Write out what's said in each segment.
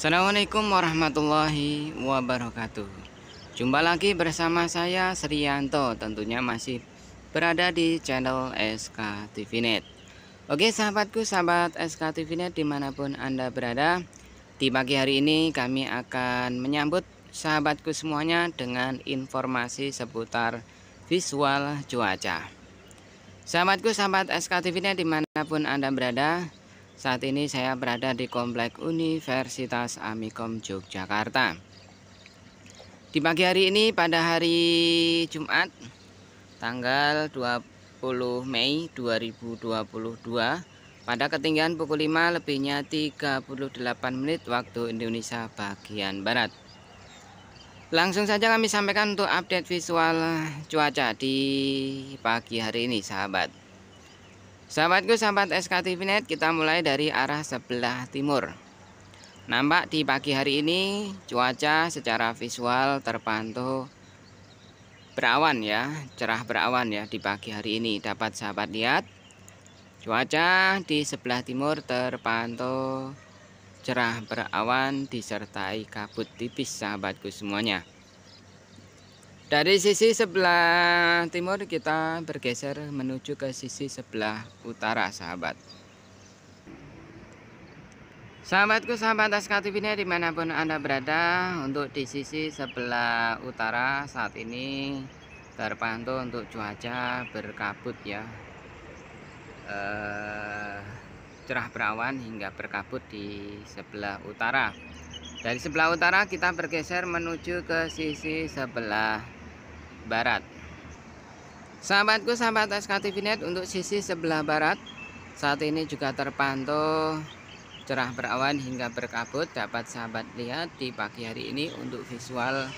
Assalamualaikum warahmatullahi wabarakatuh Jumpa lagi bersama saya Srianto Tentunya masih berada di channel SK TVNet Oke sahabatku sahabat SK TVNet dimanapun anda berada Di pagi hari ini kami akan menyambut sahabatku semuanya Dengan informasi seputar visual cuaca Sahabatku sahabat SK TVNet dimanapun anda berada saat ini saya berada di Komplek Universitas Amikom Yogyakarta. Di pagi hari ini pada hari Jumat tanggal 20 Mei 2022 pada ketinggian pukul 5 lebihnya 38 menit waktu Indonesia bagian Barat. Langsung saja kami sampaikan untuk update visual cuaca di pagi hari ini sahabat. Sahabatku sahabat SKTVNet kita mulai dari arah sebelah timur Nampak di pagi hari ini cuaca secara visual terpantau berawan ya Cerah berawan ya di pagi hari ini dapat sahabat lihat Cuaca di sebelah timur terpantau cerah berawan disertai kabut tipis sahabatku semuanya dari sisi sebelah timur kita bergeser menuju ke sisi sebelah utara sahabat Sahabatku sahabat ini dimanapun Anda berada Untuk di sisi sebelah utara saat ini terpantau untuk cuaca berkabut ya eh, cerah berawan hingga berkabut di sebelah utara dari sebelah utara kita bergeser menuju ke sisi sebelah barat. Sahabatku, sahabat Net, untuk sisi sebelah barat saat ini juga terpantau cerah berawan hingga berkabut dapat sahabat lihat di pagi hari ini untuk visual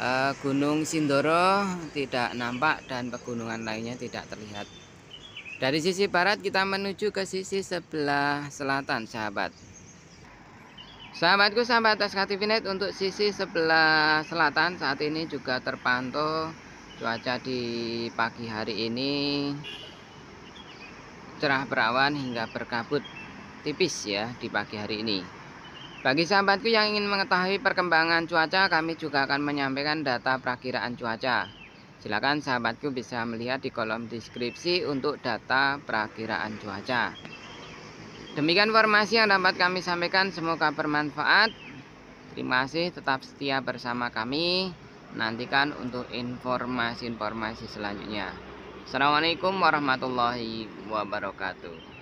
eh, Gunung Sindoro tidak nampak dan pegunungan lainnya tidak terlihat. Dari sisi barat kita menuju ke sisi sebelah selatan sahabat. Sahabatku sahabat SKTVNet untuk sisi sebelah selatan saat ini juga terpantau cuaca di pagi hari ini cerah berawan hingga berkabut tipis ya di pagi hari ini. Bagi sahabatku yang ingin mengetahui perkembangan cuaca kami juga akan menyampaikan data perakiraan cuaca. Silakan sahabatku bisa melihat di kolom deskripsi untuk data perakiraan cuaca. Demikian informasi yang dapat kami sampaikan, semoga bermanfaat. Terima kasih tetap setia bersama kami. Nantikan untuk informasi-informasi selanjutnya. Assalamualaikum warahmatullahi wabarakatuh.